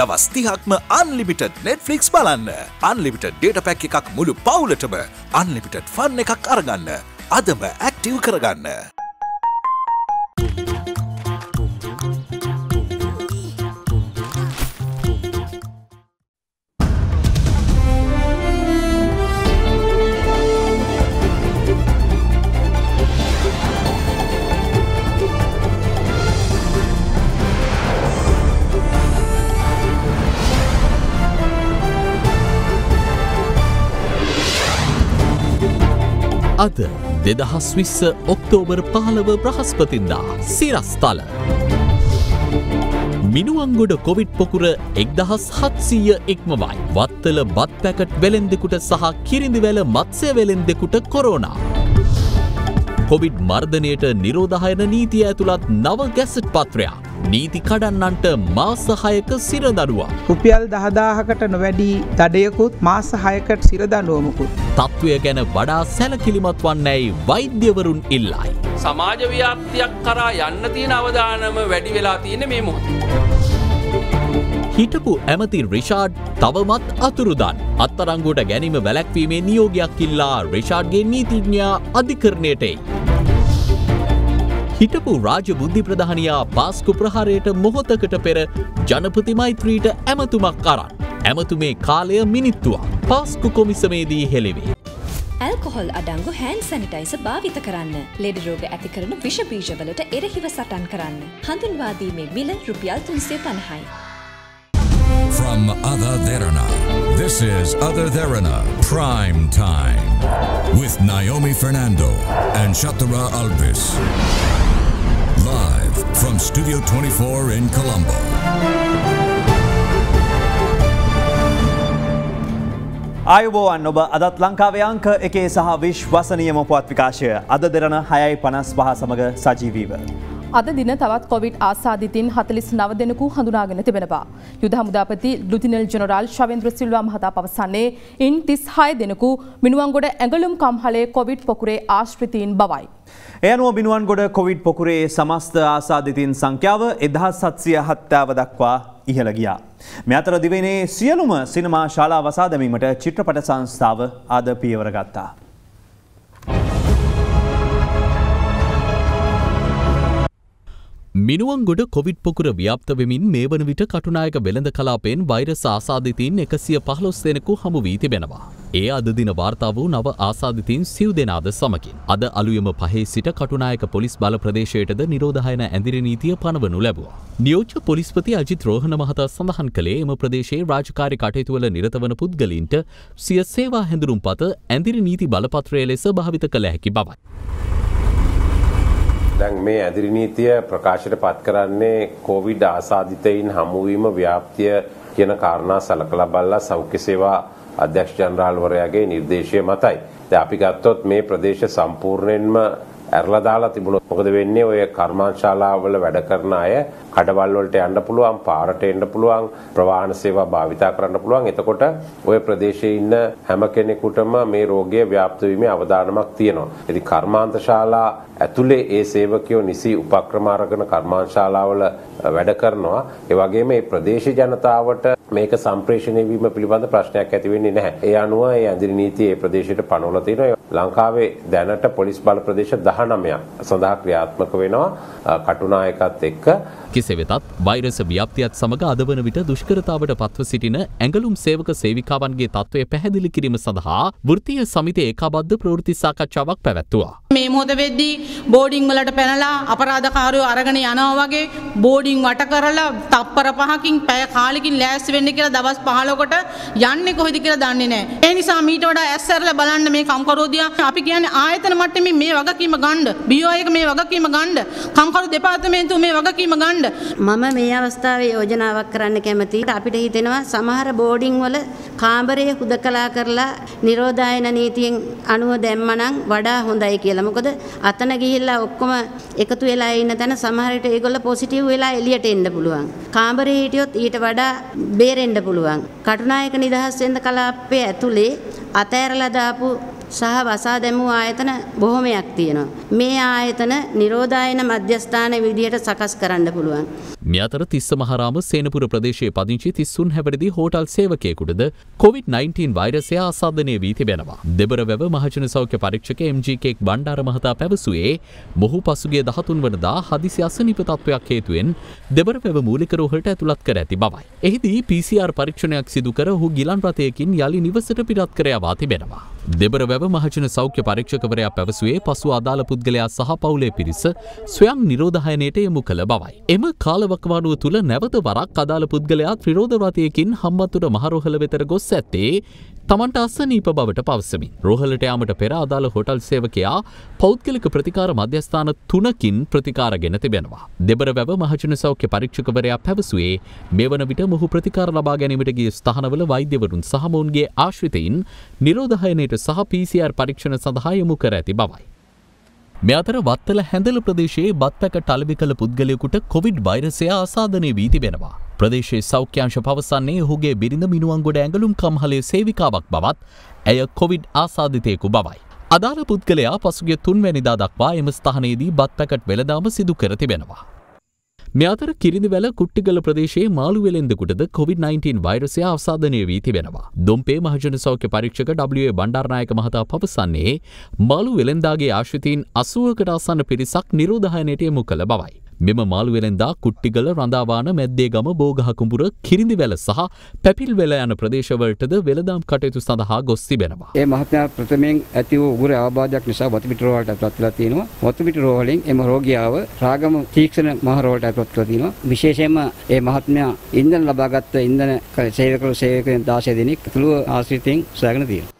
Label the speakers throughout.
Speaker 1: දවස් තිහක්ම අන්ලිමිට නෙට්ෆලික්ස් බලන්න අන්ලිමිට data pack එකක් මුළු පවුලටම අන්ලිමිට ෆන් එකක් අරගන්න අදම ඇක්ටව් කරගන්න
Speaker 2: අද දෙදහස් විස්ස ඔක්තෝබර් පහළව ප්‍රහස්පතින්දා සිරස්ථල. මිනුවංගොඩ කොවිට් පොකුර එක්දහස් හත්සීය එක්මවයි. වත්තල බත් පැකට් වෙලෙන් දෙකුට සහ කිරිඳිවැල මත්සය වෙලෙන් දෙකුට කොරෝනා. කොවිඩ් මර්ධනයට නිරෝධහයන නීතිය ඇතුළත් නව ගැසට් පත්‍රයක්. නීති කඩන්නන්ට මාසහයක සිරදඩුවා.
Speaker 3: රුපියල් දහදාහකට නොවැඩී දඩයකුත් මාසහයකට සිරදඩුවමකුත්.
Speaker 2: තත්ත්වය ගැන වඩා සැලකිලිමත් වන්නැයි වෛද්‍යවරුන් ඉල්ලායි. සමාජ ව්‍යාප්තියක්
Speaker 3: කරා යන්න තියෙන අවධානම වැඩි වෙලා තියෙන මේ මොහොතේ.
Speaker 2: හිටපු ඇමති රිෂාඩ් තවමත් අතුරුදන් අත්තරංගුවට ගැනීම වැලැක්වීමේ නියෝගයක් ඉල්ලා රිෂාඩ්ගේ නීතිඥා අධිකරණයටයි. හිටපු රාජබුද්ධි ප්‍රධානයා පාස්කු ප්‍රහාරයට මොහොතකට පෙර ජනපති මෛත්‍රීට ඇමතුමක් අරන්. ඇමතුමේ කාලය මිනිත්තුවා පාස්කු කොමිසමේදී හෙළෙවේ.
Speaker 4: ඇල්කොහොල් අඩංගු හැන් සැනිටයිස භාවිත කරන්න ලෙඩ රෝග ඇති කරන විෂබීජවලට එරහිව සටන් කරන්න. හඳුන්වාදීමේ මිල රුපියල් තුන්සේ පණහයි.
Speaker 2: From Other Dherana. This is Other Dherana Prime Time with Naomi Fernando and Shatara Alvis.
Speaker 5: live from Studio 24 in Colombo. අයුබෝවන් ඔබ අදත් ලංකාවේ අංක එකේ සහ විශ්වසනීයම පුවත් විකාශය අද දෙරන හයයි පනස් පහ සමඟ සජීවීව.
Speaker 4: අද දින තවත් කොවිඩ් ආසාධිතින් හතලිස් නව දෙනකු හඳුනාගෙන තිබෙනවා. යුද හමුදාපති ලුතිනල් ජනරල් ශවෙන්ද්‍ර සිල්වා මහතා පවසන්නේ ඉන් තිස් හය දෙනකු මිනුවන්ගොඩ ඇඟලුම් කම්හලේ කොවිඩ් පොකුරේ ආශ්‍රිතීන් බවයි.
Speaker 5: එයනුව බිනුවන්ගොඩ කොවිඩ් පොකුරේ සමස්ත ආසාධිතින් සංඛ්‍යාව එදහස් සත්සිය හත්තාව දක්වා ඉහළ ගියා. මෙ අතර දිවෙනේ සියලුම සිනමා ශාලා වසාදමීමට චිත්‍රපට සංස්ථාව ආද පියවරගත්තා.
Speaker 2: මිනුවන්ගොඩ කොවිඩ් පොකුර ව්‍යාප්ත වෙමින් මේ වන විට කටුනායක වෙළඳ කලාපයෙන් වෛරස ආසාධිතීන් එකසිය පහළොස් දෙනෙකු හමු වී තිබෙනවා. ඒ අද දින වාර්තා වූ නව ආසාධිතීන් සිව් දෙනාද සමකින්. අද අලුයම පහේ සිට කටුනායක පොලිස් බල ප්‍රදේශයටද නිරෝධායන ඇඳිරි නීතිය පනවනු ලැබුවා. නියෝජ්‍ය පොලිස්පති අජිත් රෝහණ මහතා සඳහන් කළේ එම ප්‍රදේශයේ රාජකාරි කටයුතුවල නිරත වන පුද්ගලින්ට සිය සේවා හැඳුරුම්පත ඇඳිරි නීති බලපත්‍රය ලෙස භාවිත කළ හැකි බවයි. දැන් මේ
Speaker 3: ඇදිරි නීතිය ප්‍රකාශයට පත් කරන්නේ කොවිඩ් ආසාදිතයින් හමුවීම ව්‍යාප්තිය කියන කාරණා සලකලා බලලා සෞඛ්‍ය සේවා අධ්‍යක්ෂ ජනරාල්වරයාගේ නිර්දේශය මතයි. දැන් අපි ගත්තොත් මේ ප්‍රදේශ සම්පූර්ණයෙන්ම ඇරලා දාලා තිබුණොත් මොකද වෙන්නේ? ඔය කර්මාන්ශාලාවල වැඩ කරන අය කඩවල් වලට යන්න පුළුවන් පාරට එන්න පුළුවන් ප්‍රවාහන සේවා භාවිතා කරන්න පුළුවන් එතකොට ওই ප්‍රදේශයේ ඉන්න හැම කෙනෙකුටම මේ රෝගය ව්‍යාප්ත වීමේ අවදානමක් තියෙනවා ඉතින් කර්මාන්ත ශාලා ඇතුලේ ඒ සේවකයෝ නිසි උපක්‍රම අරගෙන කර්මාන්ත ශාලාවල වැඩ කරනවා ඒ වගේම මේ ප්‍රදේශ ජනතාවට මේක සම්ප්‍රේෂණය වීම පිළිබඳ ප්‍රශ්නයක් ඇති වෙන්නේ නැහැ ඒ අනුව ඒ ඇඳිරි නීතිය ඒ ප්‍රදේශයට පනවලා තියෙනවා ලංකාවේ දැනට පොලිස් බල ප්‍රදේශ 19ක් සඳහා ක්‍රියාත්මක වෙනවා
Speaker 2: කටුනායකත් එක්ක කෙසේ වෙතත් වෛරස ව්‍යාප්තියත් සමඟ අද වන විට දුෂ්කරතාවට පත්ව සිටින ඇඟලුම් සේවක සේවිකාවන්ගේ තත්ත්වය පැහැදිලි කිරීම සඳහා වෘතිය සමිති ඒකාබද්ධ ප්‍රවෘති සාකච්ඡාවක් පැවැත්තුවා.
Speaker 4: මේ මෝද වෙද්දී බෝඩිං වලට පැනලා අපරාධකාරයෝ අරගෙන යනවා වගේ බෝඩිං වට කරලා තප්පර පහකින් පැය කාලෙකින් ලෑස්ති වෙන්න කියලා දවස් 15කට යන්නේ කොහෙද කියලා දන්නේ නැහැ. ඒ නිසා මීට වඩා ඇස්සරලා බලන්න මේ කම්කරෝදියා අපි කියන්නේ ආයතන මට්ටමේ මේ වගකීම ගන්න. BO එක මේ වගකීම ගන්න. කම්කරු දෙපාර්තමේන්තුව මේ වගකීම ගන්න. මම මේ අවස්ථාවේ යෝජනාවක් කරන්න කැමතියි. අපිට හිතෙනවා සමහර බෝඩින් වල කාමරයේ හුදකලා කරලා නිරෝධායන නීතියෙන් අනුව දැම්මනම් වඩා හොඳයි කියලා. මොකද අතන ගිහිල්ලා ඔක්කොම එකතු වෙලා ඉන්න තැන සමහර විට ඒගොල්ලෝ පොසිටිව් වෙලා එළියට එන්න පුළුවන්. කාමරේ හිටියොත් ඊට වඩා බේරෙන්න පුළුවන්. කටුනායක නිදහස් වෙන කලාපයේ ඇතුලේ අතෑරලා දාපු සහ වසා දැමූ ආයතන බොහොමයක් තියෙනවා. මේ ආයතන නිරෝධායන මධ්‍යස්ථාන විදියට සකස් කරන්න පුළුවන්.
Speaker 2: මේ අතර තිස්ස මහරාම සේනපුර ප්‍රදේශයේ පදිංචි 33 හැවිරිදි හෝටල් සේවකයෙකුටද COVID-19 වෛරසය ආසාදනය වී තිබෙනවා. දෙබර වැව මහජන සෞඛ්‍ය පරීක්ෂක MG කේක් බණ්ඩාර මහතා පැවසුවේ මොහු පසුගිය 13 වනදා හදිසි අසනීප තත්වයක් හේතුවෙන් දෙබර වැව මූලික රෝහලට ඇතුළත් කර ඇති බවයි. එහිදී PCR පරීක්ෂණයක් සිදු කර ඔහු ගිලන් රථයකින් යළි නිවසට පිටත් කර යවා තිබෙනවා. දෙබර වැව මහජන සෞඛ්‍ය පරීක්ෂකවරයා පැවසුවේ පසු අදාළ පුද්ගලයා සහ පවුලේ පිරිස ස්වයම් නිරෝධහයනයට යමු කළ බවයි. එම කාලවකවානුව තුළ නැවත වරක් අදාළ පුද්ගලයා ත්‍රරෝධවතයකින් හම්බතුර මහරොහල වෙතර ගොස් ඇත්තේ තමන්ට අස්සනීප බවට පවසමින්. රෝහලට යාමට පෙර අදාළ හොටල් සේවකයා පෞද්ගලික ප්‍රතිකාර මධ්‍යස්ථාන තුනකින් ප්‍රතිකාර ගෙන තිබෙනවා. දෙබර වැව මහජන සෞඛ්‍ය පරීක්ෂකවරයා පැවසුවේ මේ වන විට මොහු ප්‍රතිකාර ලබා ගැනීමට ගිය ස්ථානවල වෛද්‍යවරුන් සහ මොවුන්ගේ ආශ්‍රිතයින් නිරෝධහයනයට සහ PCR පරීක්ෂණ සඳහා යොමු කර ඇති බවයි. මෙ අතර වත්තල හැඳල ප්‍රදේශයේ බත්පැක ටලබි කළ පුද්ගලයකුට කොවිඩ් වෛරසය ආසාධනය වී තිබෙනවා. ප්‍රදේශයේ සෞඛ්‍යංශ පවසන්නේ ඔහුගේ බිරිඳ මිනුවන්ගොඩ ඇඟලුම් කම්හලේ සේවිකාවක් බවත් ඇය කොවිඩ් ආසාධිතයකු බවයි. අදාළ පුද්ගලයා පසුගේ තුන්වැනිදා දක්වා එම ස්ථානයේදී බත් පැකට් වෙළදාම සිදු කර තිබෙනවා. මෙ අතර කිරිඳිවැල කුට්ටිගල ප්‍රදේශයේ මාළු වෙළෙන්දකුටද COVID-19 වෛරසය අවසාධනය වී තිබෙනවා. දුම්පේ මහජන සෞඛ්‍ය පරීක්ෂක W.A. බණ්ඩාරනායක මහතා පවසන්නේ මාළු වෙළෙන්දාගේ ආශ්‍රිතීන් අසුවකට අසන්න පිරිසක් නිරෝධායනයට යොමු කළ බවයි. මෙම මාළුවෙලෙන්දා කුට්ටිගල රඳාවාන මැද්දේගම බෝගහකුඹුර කිරිඳිවැල සහ පැපිල්වෙල යන ප්‍රදේශවලටද වෙළදාම් කටයුතු සඳහා ගොස් තිබෙනවා.
Speaker 3: ඒ මහත්මයා ප්‍රථමයෙන් ඇති වූ උගුර අවබෝධයක් නිසා වතුපිට රෝහලට ඇතුළත් වෙලා තියෙනවා. වතුපිට රෝහලෙන් එම රෝගියාව රාගම තීක්ෂණ මහ රෝහලට ඇතුළත් කරලා තියෙනවා. විශේෂයෙන්ම ඒ මහත්මයා ඉන්ධන ලබාගත් ඉන්ධන
Speaker 2: සේවකවරු සේවකයන් 16 දෙනෙක් තුළු ආශ්‍රිතෙන් සොයාගෙන තියෙනවා.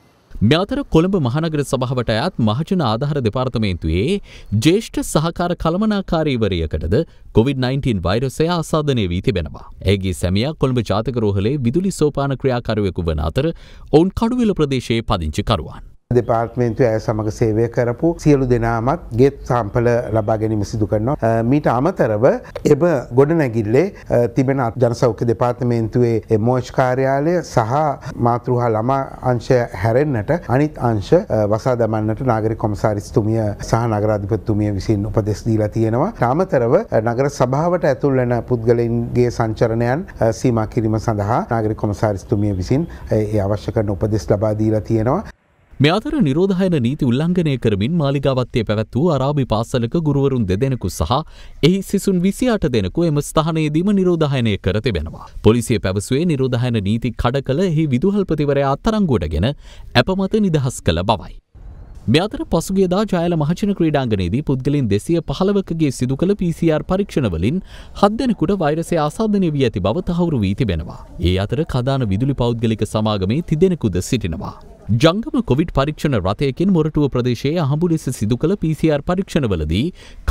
Speaker 2: මේ අතර කොළඹ මහනගර සභාවට අයත් මහජන ආධාර දෙපාර්තමේන්තුවේ ජ්‍යෙෂ්ඨ සහකාර කළමනාකාරීවරයකටද COVID-19 වෛරසය ආසාදනය වී තිබෙනවා. ඇගේ සැමියා කොළඹ ජාතක රෝහලේ විදුලි සෝපාන ක්‍රියාකරුවෙකු වන අතර ඔවුන් කඩුවෙල ප්‍රදේශයේ පදිංචිකරුවන්.
Speaker 1: දෙපාර්ත්මේන්තු ඇය සමඟ සේවය කරපු සියලු දෙනාමත් ගෙත් සම්පල ලබා ගැනීම සිදු කරනවා. මීට අමතරව එබ ගොඩනැගිල්ලේ තිබෙන ජනසෞඛ්‍ය දෙපාර්තමේන්තුවේ මෝෂ් කාර්යාලය සහ මාතෘහා ළමා අංශය හැරෙන්නට අනිත් අංශ වසා දමන්නට නාගරික කොමසාරිස්තුමිය සහ නගරාධිපතිතුමිය විසින් උපදෙස් දීලා තියෙනවා. අමතරව නගර සභාවට ඇතුල් වෙන පුද්ගලයින්ගේ සංචරණයන් සීමා කිරීම සඳහා නාගරික කොමසාරිස්තුමිය විසින් ඒ අවශ්‍ය කරන උපදෙස් ලබා දීලා තියෙනවා.
Speaker 2: මේ අතර නිරෝධායන නීති උල්ලංඝනය කරමින් මාලිගාවත්තේ පැවැත් වූ අරාබි පාසලක ගුරුවරුන් දෙදෙනෙකු සහ එහි සිසුන් 28 දෙනෙකු එම ස්ථානයේදීම නිරෝධායනය කර තිබෙනවා. පොලිසිය පැවසුවේ නිරෝධායන නීති කඩ කළ එහි විදුහල්පතිවරයා අත්අඩංගුවටගෙන අපමත නිදහස් කළ බවයි. මේ අතර පසුගියදා ජයල මහජන ක්‍රීඩාංගණයේදී පුද්ගලින් 215කගේ සිදු කළ PCR පරීක්ෂණවලින් 7 දෙනෙකුට වෛරසය ආසාදනය වී ඇති බව තහවුරු වී තිබෙනවා. ඒ අතර කදාන විදුලි පෞද්ගලික සමාගමේ 3 දෙනෙකුද සිටිනවා. ජංගම කොවිඩ් පරීක්ෂණ රථයකින් මොරටුව ප්‍රදේශයේ අහඹු ලෙස සිදු කළ PCR පරීක්ෂණවලදී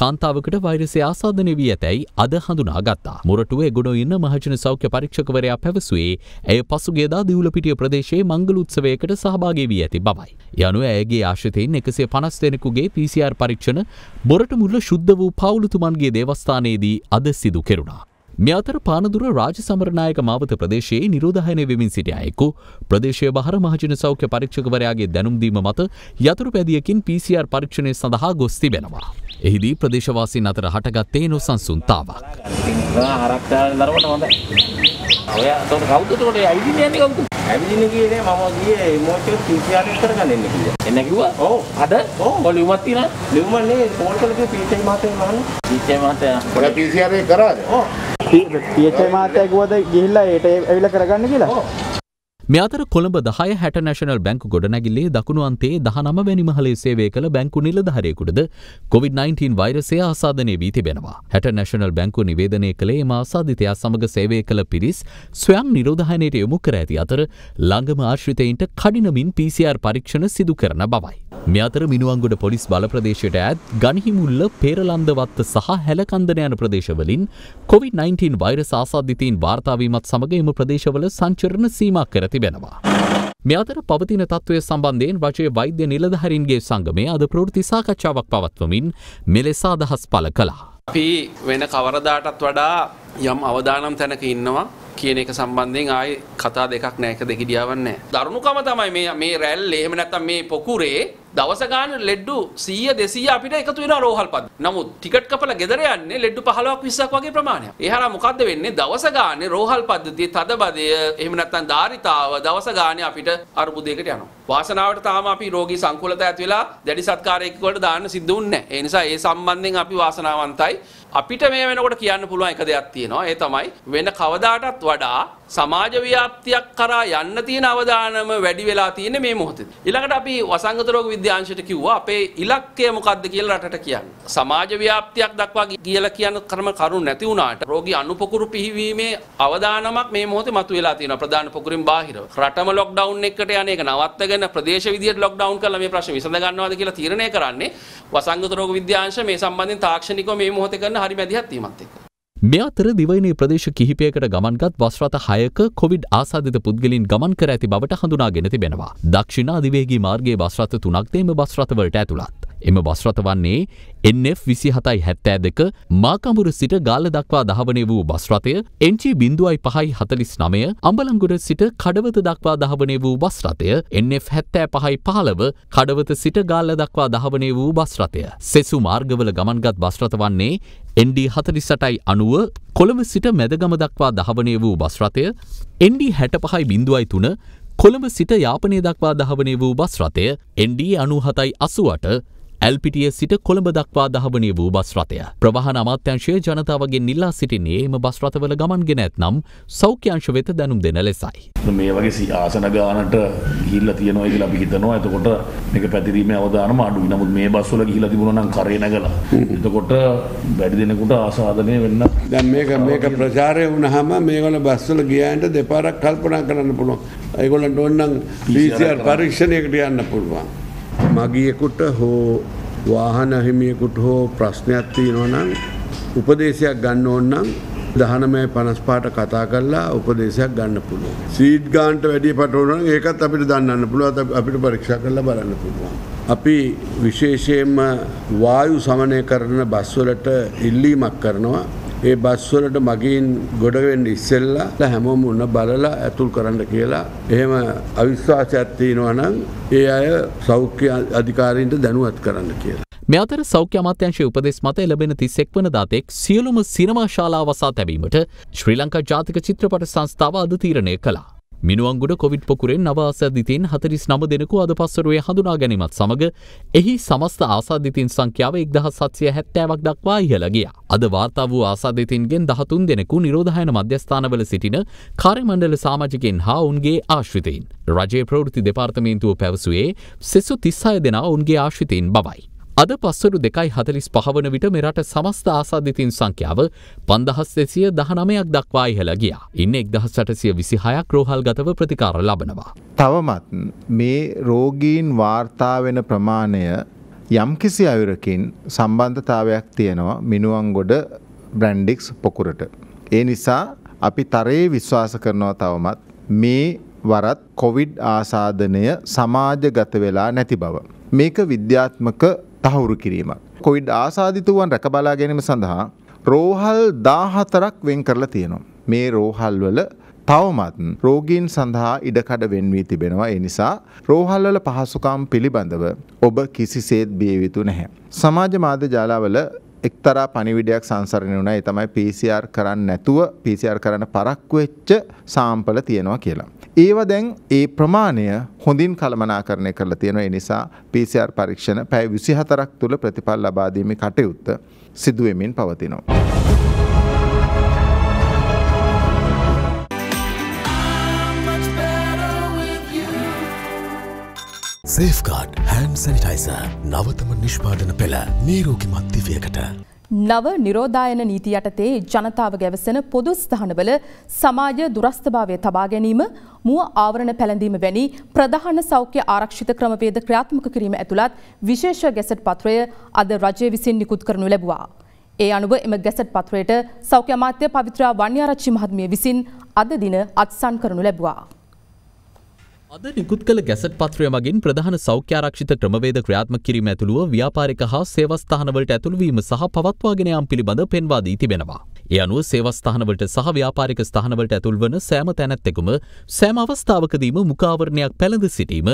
Speaker 2: කාන්තාවකට වෛරසය ආසාදනය වී ඇතැයි අද හඳුනාගත්තා. මොරටුව එගොඩ ඉන්න මහජන සෞඛ්‍ය පරීක්ෂකවරයා පැවසුවේ ඇය පසුගියදා දිවුලපිටිය ප්‍රදේශයේ මංගල උත්සවයකට සහභාගී වී ඇති බවයි. යනුව ඇයගේ ආශ්‍රිතයින් එකසේ පනස් දෙනෙකුගේ PCR පරීක්ෂණ බොරටමුල්ල ශුද්ධ වූ පාවුලුතුමන්ගේ දේවස්ථානයේදී අද සිදු කෙරුණා. මේ අතර පානදුර රාජ සමරනායක මාවත ප්‍රදේශයේ නිරෝධායනය වෙමින් සිටි අයෙකු ප්‍රදේශය බහර මහජන සෞඛ්‍ය පරීක්ෂකවරයාගේ දැනුම්දීම මත යතුරු පැදියකින් PCR පරීක්ෂණය සඳහා ගොස් තිබෙනවා. එහිදී ප්‍රදේශවාසින් අතර හටගත්තේ නොසන්සුන්තාවක්. හරක්තාල දරවට හොඳයි. ඔයා තොට
Speaker 3: කවුද තොට ඇවිදින්න යන්නේ කවුද? ඇවිදින්න ගියේ නෑ මම ගියේ මෝචර් PCR එක කරගන්න එන්න කිව්වා. එන්න කිව්වා? ඔව්. අද? ඔව්. ඔය ලියුමක් තියෙනවා? ලියුම නේ කෝල් කරලා කිව්වා පීචේ මහත්තයා මහන්න. පීචේ මහත්තයා. ඔයා PCR එක කරාද? ඔව්. පීචේ මහත්තයා කිව්වද ගිහිල්ලා ඒට ඇවිල්ලා
Speaker 1: කරගන්න කියලා? ඔව්.
Speaker 2: මේ අතර කොළඹ 10 60 නැෂනල් බැංකු ගොඩනැගිල්ලේ දකුණු අන්තයේ 19 වැනි මහලේ සේවය කළ බැංකු නිලධාරියෙකුටද COVID-19 වෛරසය ආසාදනය වී තිබෙනවා. 60 නැෂනල් බැංකු නිවේදනය කළේ එම ආසාදිතයා සමග සේවය කළ පිරිස් ස්වයං නිරෝධායනයට යොමු කර ඇති අතර ළඟම ආශ්‍රිතයින්ට කඩිනමින් PCR පරීක්ෂණ සිදු කරන බවයි. මේ අතර මිනුවන්ගොඩ පොලිස් බල ප්‍රදේශයට ඈත් ගනිහිමුල්ල පෙරලන්දවත්ත සහ හැලකන්දන යන ප්‍රදේශවලින් COVID-19 වෛරස් ආසාදිතයින් වාර්තාවීමත් සමග එම ප්‍රදේශවල සංචරණ සීමා කර තිබෙනවා. මේ අතර පවතින තත්ත්වය සම්බන්ධයෙන් රජයේ වෛද්‍ය නිලධාරීන්ගේ සංගමය අද ප්‍රවෘත්ති සාකච්ඡාවක් පවත්වමින් මෙලෙස අදහස් පළ කළා.
Speaker 3: අපි වෙන කවරදාටත් වඩා යම් අවදානම් තැනක ඉන්නවා කියන එක සම්බන්ධයෙන් ආයේ කතා දෙකක් නෑ එක දෙකිඩියාවක් නෑ. දරුණුකම තමයි මේ මේ රැල් එහෙම නැත්නම් මේ පොකුරේ දවස ගන්න ලෙඩ්ඩු 100 200 අපිට එකතු වෙනවා රෝහල් පද. නමුත් ටිකට් කපලා ගෙදර යන්නේ ලෙඩ්ඩු 15ක් 20ක් වගේ ප්‍රමාණයක්. ඒ හරහා මොකද්ද වෙන්නේ? දවස ගන්න රෝහල් පද්ධතියේ තදබදය එහෙම නැත්නම් ධාරිතාව දවස ගන්න අපිට අර්බුදයකට යනවා. වාසනාවට තාම අපි රෝගී සංකූලතා ඇති වෙලා දැඩි සත්කාරයකට දාන්න සිද්ධු වෙන්නේ නැහැ. ඒ නිසා ඒ සම්බන්ධයෙන් අපි වාසනාවන්තයි. අපිට මේ වෙනකොට කියන්න පුළුවන් එක දෙයක් තියෙනවා. ඒ තමයි වෙන කවදාටත් වඩා සමාජ ව්‍යාප්තියක් කරා යන්න තියෙන අවධානම වැඩි වෙලා තියෙන්නේ මේ මොහොතේ. ඊළඟට අපි වසංගත රෝග විද්‍යාංශයට කිව්වා අපේ ඉලක්කය මොකක්ද කියලා රටට කියන්න. සමාජ ව්‍යාප්තියක් දක්වා කියලා කියන ක්‍රම කරුණු නැති වුණාට රෝගී අනුපොකුරු පිහිවීමේ අවධානමක් මේ මොහොතේ මතුවලා තියෙනවා ප්‍රධාන පොකුරින් බාහිරව. රටම ලොක්ඩවුන් එකකට යන එක නවත්තගෙන ප්‍රදේශ විදියට ලොක්ඩවුන් කරලා මේ ප්‍රශ්නේ විසඳ ගන්නවාද කියලා තීරණය කරන්නේ වසංගත රෝග විද්‍යාංශ මේ සම්බන්ධයෙන් තාක්ෂණිකව මේ මොහොතේ කරන හරි මැදිහත් වීමත් එක්ක.
Speaker 2: මෙ අතර දිවයිනේ ප්‍රදේශ කිහිපයකට ගමන්ගත් වස්රථ හයක කොවිඩ් ආසාධිත පුද්ගලින් ගමන් කර ඇති බවට හඳුනාගෙන තිබෙනවා. දක්ෂිණ අධිවේගී මාර්ගයේ බස්රථ තුනක්ද එම බස්රථවලට ඇතුළත්. එම බස්රථ වන්නේ NF විසි හතයි හැත්තෑ දෙක මාකමුර සිට ගාල දක්වා දහවනය වූ බස්රථය එංචි බිඳුවයි පහයි හතලිස් නමය අඹලංගුර සිට කඩවත දක්වා දහවනය වූ බස්රථය NF හැත්තෑ පහයි පහලව කඩවත සිට ගාල්ල දක්වා දහවනය වූ බස්රථය. සෙසු මාර්ගවල ගමන්ගත් බස්රථ වන්නේ ND 48යි 90 කොළඹ සිට මැදගම දක්වා දහවණය වූ බස් රථය ND 65.3 කොළඹ සිට යාපනය දක්වා දහවණය වූ බස් රථය ND 97යි 88 ඇල්පිටිය සිට කොළඹ දක්වා දහවනය වූ බස් රථය. ප්‍රවාහන අමාත්‍යංශය ජනතාවගේ නිල්ලා සිටින්නේ එම බස් රථවල ගමන් ගෙන ඇත්නම් සෞඛ්‍යංශ වෙත දැනුම් දෙන ලෙසයි.
Speaker 3: මේ වගේ ආසන ගානට ගිල්ල තියනවා කියලා අපි හිතනවා. එතකොට මේක පැතිරීමේ අවදානම අඩුයි. නමුත් මේ බස් වල ගිහිලා තිබුණා නම් කරේ නැගලා. එතකොට වැඩි දෙනෙකුට ආසාදනය වෙන්න. දැන් මේක මේක ප්‍රචාරය වුණාම මේගොල්ලෝ බස් වල ගියාන්ට දෙපාරක් කල්පනා කරන්න පුළුවන්. ඒගොල්ලන්ට ඕනනම් PCR පරීක්ෂණයකට යන්න පුළුවන්. මගියෙකුට හෝ වාහන අහිමියෙකුට හෝ ප්‍රශ්නයක් තියෙනවා නම් උපදේශයක් ගන්න ඕන නම් දහනමය පනස්පාට කතා කරලා උපදේශයක් ගන්න පුළුවන්. සීඩ් ගාන්ට වැඩිය පටවන ඒකත් අපිට දන්නන්න පුළුව අපිට පරීක්ෂා කරලා බලන්න පුළුවන්. අපි විශේෂයෙන්ම වායු සමනය කරන බස්වලට ඉල්ලීමක් කරනවා ඒ බස්වලට මගින් ගොඩවෙන්න ඉස්සෙල්ලා හැමෝම උන්න බලලා ඇතුල් කරන්න කියලා. එහෙම අවිශ්වාසයක් තියෙනවනම් ඒ අය සෞඛ්‍ය අධිකාරීන්ට දැනුවත් කරන්න
Speaker 2: කියලා. මේ අතර සෞඛ්‍ය අමාත්‍යංශයේ උපදෙස් මත ලැබෙන 31 වනදා තෙක් සියලුම සිනමා ශාලා වසා තැබීමට ශ්‍රී ලංකා ජාතික චිත්‍රපට සංස්ථාව අද තීරණය කළා. මිනුවන්ගොඩ කොවිඩ් පොකුරෙන් නව ආසාධිතීන් හතරිස් නම දෙනකු අද පස්සරුවේ හඳුනා ගැනීමත් සමඟ එහි සමස්ත ආසාධිතින් සංඛ්‍යාව එක්දහ සත්සය හැත්තෑවක් දක්වා ඉහළගිය. අද වාර්තා වූ ආසාධිතින්ගෙන් දහතුන් දෙනෙකු නිරෝධහයන මධ්‍යස්ථානවල සිටින කාර්මණ්ඩල සාමාජිකෙන් හා උන්ගේ ආශ්විතයින්. රජයේ ප්‍රවෘති දෙපාර්තමේන්තුව පැවසුවේ සෙසු තිස්සාය දෙනා උන්ගේ ආශ්විතීන් බවයි. අද පස්සරු දෙකයි හතලිස් පහවන විට මෙරට සමස්ථ ආසාධිතින් සංඛ්‍යාව පන්දහස් දෙසිය දහනමයක් දක්වා ඉහළ ගියා. ඉන්න එක්දහස් සටසිය විසිහයක් රෝහල් ගතව ප්‍රතිකාර ලබනවා.
Speaker 1: තවමත් මේ රෝගීන් වාර්තාාවෙන ප්‍රමාණය යම්කිසි අයුරකින් සම්බන්ධතාවයක් තියෙනවා මිනුවන්ගොඩ බ්‍රන්්ඩික්ස් පොකුරට. ඒ නිසා අපි තරයේ විශ්වාස කරනවා තවමත් මේ වරත් කොවිඩ් ආසාධනය සමාජගත වෙලා නැති බව. මේක විද්‍යාත්මක තහවුරු කිරීමක්. කොයිඩ් ආසාධිතුවන් රැකබලා ගැනීම සඳහා රෝහල් දාහතරක් වෙන් කරලා තියෙනවා. මේ රෝහල්වල තවමත් රෝගීන් සඳහා ඉඩකඩ වෙන්වී තිබෙනවා ඒ නිසා රෝහල්වල පහසුකම් පිළිබඳව ඔබ කිසිසේත් බිය යුතු නැහැ. සමාජ මාධ්‍ය ජාලාවල එක්තරා පණිවිඩයක් සංසරණය වුණා. ඒ තමයි PCR කරන්න නැතුව PCR කරන්න පරක්කු වෙච්ච සාම්පල තියෙනවා කියලා. ඒව දැන් ඒ ප්‍රමාණය හොඳින් කළමනාකරණය කරලා තියෙනවා. ඒ නිසා PCR පරීක්ෂණ පැය 24ක් තුළ ප්‍රතිඵල ලබා දීමේ කටයුත්ත සිදු වෙමින් පවතිනවා.
Speaker 2: සේෆ්ගාඩ් හැන් සැනිටයිසර් නවතම නිෂ්පාදන පෙළ නීරෝගිමත් දිවියකට.
Speaker 4: නව නිරෝධායන නීති යටතේ ජනතාව ගැවසෙන පොදු ස්ථානවල සමාජ දුරස්ථභාවය තබා ගැනීම මුව ආවරණ පැළඳීම වැනි ප්‍රධාන සෞඛ්‍ය ආරක්ෂිත ක්‍රමවේද ක්‍රියාත්මක කිරීම ඇතුළත් විශේෂ ගැසට් පත්‍රය අද රජය විසින් නිකුත් කරනු ලැබවා. ඒ අනුව එම ගැසට් පත්‍රයට සෞඛ්‍ය අමාත්‍ය පවිත්‍රා වන්‍යාරච්චි මහත්මිය විසින් අද දින අත්සන් කරනු ලැබවා.
Speaker 2: අද නිකුත් කළ ගැසට පත්‍රය මගින් ප්‍රධාන සෞඛ්‍යාරක්ෂිත ක්‍රමවේද ක්‍රියාත්මක කිරීම ඇතුළුව ව්‍යාපාරික හා සේවස්ථානවලට ඇතුළුවීම සහ පවත්වාගෙන යාම් පිළිබඳ පෙන්වා දී තිබෙනවා. ඒ අනුව සේවස්ථානවලට සහ ව්‍යාපාරික ස්ථානවලට ඇතුල්වන සෑම තැනැත්තෙකුම සෑම අවස්ථාවකදීම මුකාවරණයක් පැළඳ සිටීම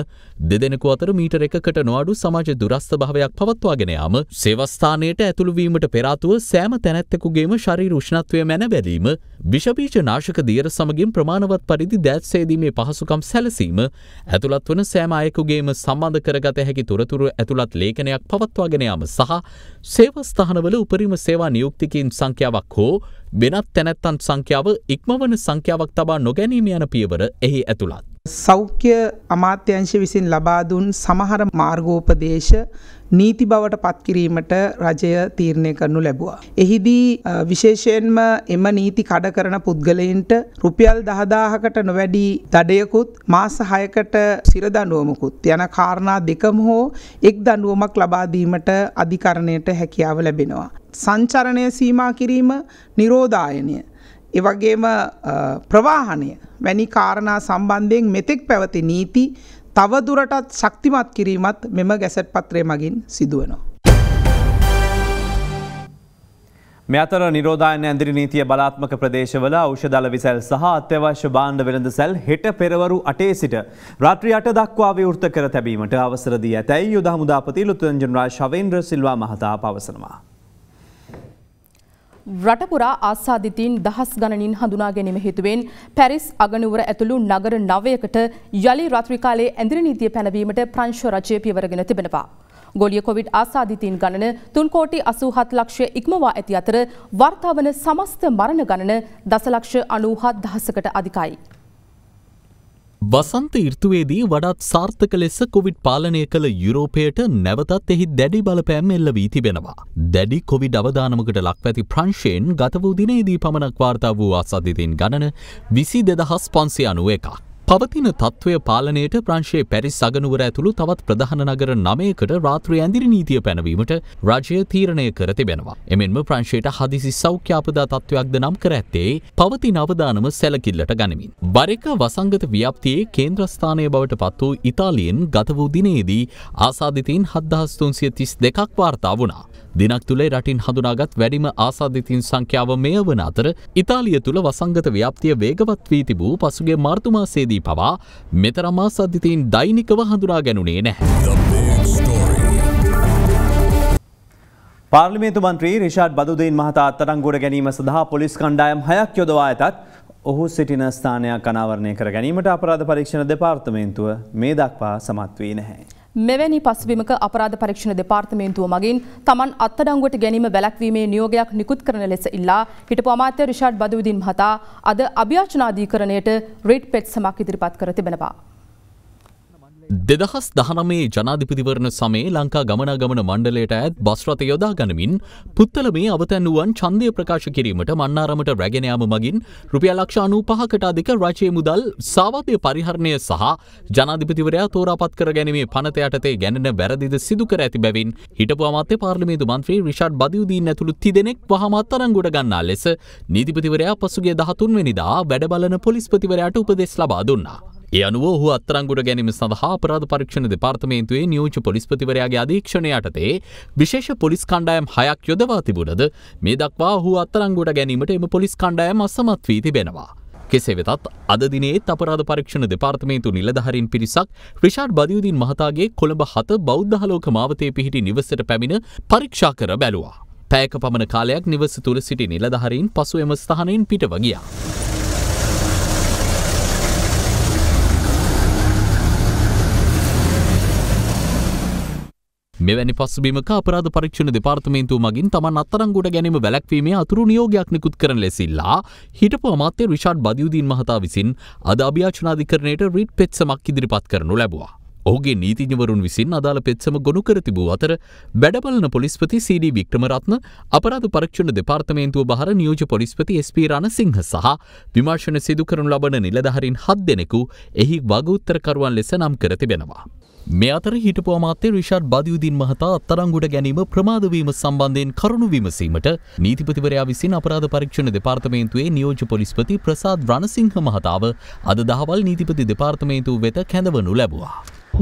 Speaker 2: දෙදෙනෙකු අතර මීටර එකකට නොඅඩු සමාජ දුරස්ථ භාවයක් පවත්වාගෙන යාම සේවස්ථානයට ඇතුළුවීමට පෙරාතුව සෑම තැනැත්තෙකුගේම ශරීර උෂ්ණත්වය මැන වැදීම විෂබීජ නාශක දියර සමගින් ප්‍රමාණවත් පරිදි දෑත් සේදීමේ පහසුකම් සැලසීම ඇතුළත් වන සෑම අයෙකුගේම සම්බන්ධ කරගත හැකි තොරතුරු ඇතුළත් ලේඛනයක් පවත්වාගෙන යාම සහ සේවස්ථානවල උපරිම සේවා නියුක්තිකින් සංඛ්‍යාවක් හෝ වෙනත් තැනැත්තන් සංඛ්‍යාව ඉක්මවන සංඛ්‍යාවක් තබා නොගැනීම යන පියවර එහි ඇතුළත්.
Speaker 3: සෞඛ්‍ය අමාත්‍යංශ විසින් ලබාදුන් සමහර මාර්ගෝපදේශ නීති බවට පත්කිරීමට රජය තීරණය කරනු ලැබවා. එහිදී විශේෂයෙන්ම එම නීති කඩ කරන පුද්ගලයින්ට රුපියල් දහදාහකට නොවැඩි දඩයකුත් මාස හයකට සිර දනුවමකුත් යන කාරණා දෙකම හෝ එක් දනුවමක් ලබාදීමට අධිකරණයට හැකියාව ලැබෙනවා. සංචරණය සීමා කිරීම නිරෝධායනය. එවගේම ප්‍රවාහණය වැනි කාරණා සම්බන්ධයෙන් මෙතෙක් පැවති නීති තවදුරටත් ශක්තිමත් කිරීමත් මෙම ගැසට් පත්‍රය මගින් සිදුවනවා.
Speaker 5: මෙතර නිරෝධායන ඇදිරි නීතිය බලාත්මක ප්‍රදේශවල ෞෂධල විසැල් සහ අත්‍යවශ්‍ය බාණ්ඩ වෙළඳ සැල් හෙට පෙරවරු අටේ සිට රාත්‍රී අට දක්වා විවෘත කර තැබීමට අවසර දී ඇතැයි යුද හමුදාපති ලුතුරන්ජන් රාජ් ශවේන්ද්‍ර සිල්වා මහතා පවසනවා.
Speaker 4: රටපුරා ආසාධිතීන් දහස් ගණනින් හඳුනා ගැනීම හේතුවෙන් පැරිස් අගනුවර ඇතුළු නගර නවයකට යළි රාත්‍රිකාලේ ඇඳිරි නීතිය පැනවීමට ප්‍රංශ රජය පියවරගෙන තිබෙනවා. ගොලිය කොවිඩ් ආසාධිතීන් ගණන තුන් කෝටි අසූහත් ලක්ෂය ඉක්මවා ඇති අතර වර්තාවන සමස්ත මරණ ගණන දසලක්ෂ අනූහත් දහසකට අධිකයි.
Speaker 2: වසන්ත ඉර්තුවේදී වඩාත් සාර්ථක ලෙස කොවිඩ් පාලනය කළ යුරෝපයට නැවතත් එහි දැඩි බලපෑම් එල්ල වී තිබෙනවා. දැඩි කොවිඩ් අවධානමකට ලක්වැති ප්‍රංශයෙන් ගත වූ දිනේදී පමණක් වාර්තා වූ අසධිතින් ගණන විසි දෙදහස් පන්සි අනුව එකක්. පවතින තත්ත්වය පාලනයට ප්‍රංශයේ පැරිස් සගනුවර ඇතුළු තවත් ප්‍රධාන නගර නමයකට රාත්‍රී ඇඳිරි නීතිය පැනවීමට රජය තීරණය කර තිබෙනවා. එමෙන්ම ප්‍රංශයට හදිසි සෞඛ්‍යාපදා තත්ත්වයක්ද නම් කර ඇත්තේ පවතින අවදානම සැලකිල්ලට ගනිමින්. බරෙක වසංගත ව්‍යාප්තියේ කේන්ද්‍රස්ථානය බවට පත් වූ ඉතාලියෙන් ගත වූ දිනේදී ආසාධිතීන් හත්දහස්තුන්සිය තිස් දෙකක් වාර්තා වුණා. දිනක් තුළේ රටින් හඳුනාගත් වැඩිම ආසාධිතින් සංඛ්‍යාව මෙය වන අතර ඉතාලිය තුළ වසංගත ව්‍යාප්තිය වේගවත් වී තිබූ පසුගේ මාර්තුමාසේදී පවා මෙතරම් ආසාධිතීන් දෛනිකව හඳුනා ගැනුණේ නැහැ.
Speaker 5: පාර්ලිමේතු මන්ත්‍රී රිෂාඩ් බදුදීන් මහතා අත්තරංගුවට ගැනීම සඳහා පොලිස් කණ්ඩායම් හයක් යොදවා ඇතත් ඔහු සිටින ස්ථානයක් අනාවරණය කර ගැනීමට අපරාධ පරීක්ෂණ දෙපාර්තමේන්තුව මේ දක්වා සමත් වී නැහැ.
Speaker 4: මෙවැනි පසුබිමක අපරාධ පරීක්ෂණ දෙපාර්තමේන්තුව මගින් තමන් අත්තඩංගුවට ගැනීම වැලැක්වීමේ නියෝගයක් නිකුත් කරන ලෙස ඉල්ලා හිටපු අමාත්‍ය රිෂාඩ් බදවිදින් මහතා අද අභ්‍යාචනාධීකරණයට රිට් පෙට් සමක් ඉදිරිපත් කර තිබෙනවා.
Speaker 2: දෙදහස් දහනමේ ජනාධිපතිවරණ සමේ ලංකා ගමනාගමන මණ්ඩලයට ඇත් බස්රත යොදා ගනමින් පුත්තල මේ අවතැන්නුවන් චන්දය ප්‍රකාශ කිරීමට මන්නාරමට රැගෙනයාම මගින් රුපියලක්ෂානු පහකට අධික රචය මුදල් සාවාධ්‍ය පරිහරණය සහ ජනාධිපතිවරයා තෝරාපත් කර ගැනීමේ පනතයටතේ ගැනෙන වැරදිද සිදුකර ඇති බැවින් හිටපු අමාත්‍ය පාර්ලිමේතු මන්ත්‍රී රිෂාඩ් බදයුදීන් ඇතුළු තිදෙනෙක් වහමත්තරන් ගොඩ ගන්නා ලෙස නීතිපතිවරයා පසුගේ දහතුන්වෙනිදා වැඩබලන පොලිස්පතිවරයාට උපදෙස් ලබා දුන්නා. ඒ අනුව ඔහු අත්තරංගුට ගැනීම සඳහා අපරාධ පරීක්ෂණ දෙපාර්තමේන්තුවේ නියෝජ්‍ය පොලිස්පතිවරයාගේ අධීක්ෂණය යටතේ විශේෂ පොලිස් කණ්ඩායම් හයක් යොදවා තිබුණද මේ දක්වා ඔහු අත්තරංගුට ගැනීමට එම පොලිස් කණ්ඩායම් අසමත් වී තිබෙනවා. කෙසේ වෙතත් අද දිනේත් අපරාධ පරීක්ෂණ දෙපාර්තමේන්තු නිලධහරින් පිරිසක් රිෂාඩ් බදියුදීන් මහතාගේ කොළඹ හත බෞද්ධහලෝක මාවතය පිහිටි නිවසට පැමිණ පරීක්ෂා කර බැලවා. පැයක පමණ කාලයක් නිවස තුළ සිටි නිලධහරින් පසු එම ස්ථානයෙන් පිට වගියා. මෙවැනි පස්සබීමක අපරාධ පරීක්ෂණ දෙපාර්තමේන්තුව මගින් තමන් අත්තරංගුට ගැනීම වැළැක්වීමේ අතුරු නියෝගයක් නිකුත් කරන ලෙසිල්ලා හිටපු අමාත්‍ය රිෂාඩ් බදියුදීන් මහතා විසින් අද අභ්‍යාචනාධිකරණයට රීට් පෙත්සමක් ඉදිරිපත් කරනු ලැබවා. ඔහුගේ නීතිජවරුන් විසින් අදාළ පෙත්සම ගොුණු කර තිබූ අතර වැඩබලන පොලිස්පති CD වික්‍රමරත්න අපරාධ පරක්ෂණ දෙපාර්තමේන්තුව බහර නියෝජ පොලිස්පති SP රණසිංහ සහ විමර්ශන සිදු කරනු ලබන නිලධහරින් හත් දෙනෙකු එහි වගඋත්තරකරුවන් ලෙස නම් කර තිබෙනවා. මේ අතර හිටපු අමාත්‍ය රිෂාඩ් බදියුදීන් මහතා අත්තරංගුඩ ගැනීම ප්‍රමාදවීම සම්බන්ධයෙන් කරුණු විමසීමට නීතිපතිවරයා විසින් අපරාධ පරීක්ෂණ දෙපාර්තමේන්තුවේ නියෝජ්‍ය පොලිස්පති ප්‍රසාද් රණසිංහ මහතාව අද දහවල් නීතිපති දෙපාර්තමේන්තුව වෙත කැඳවනු ලැබුවා.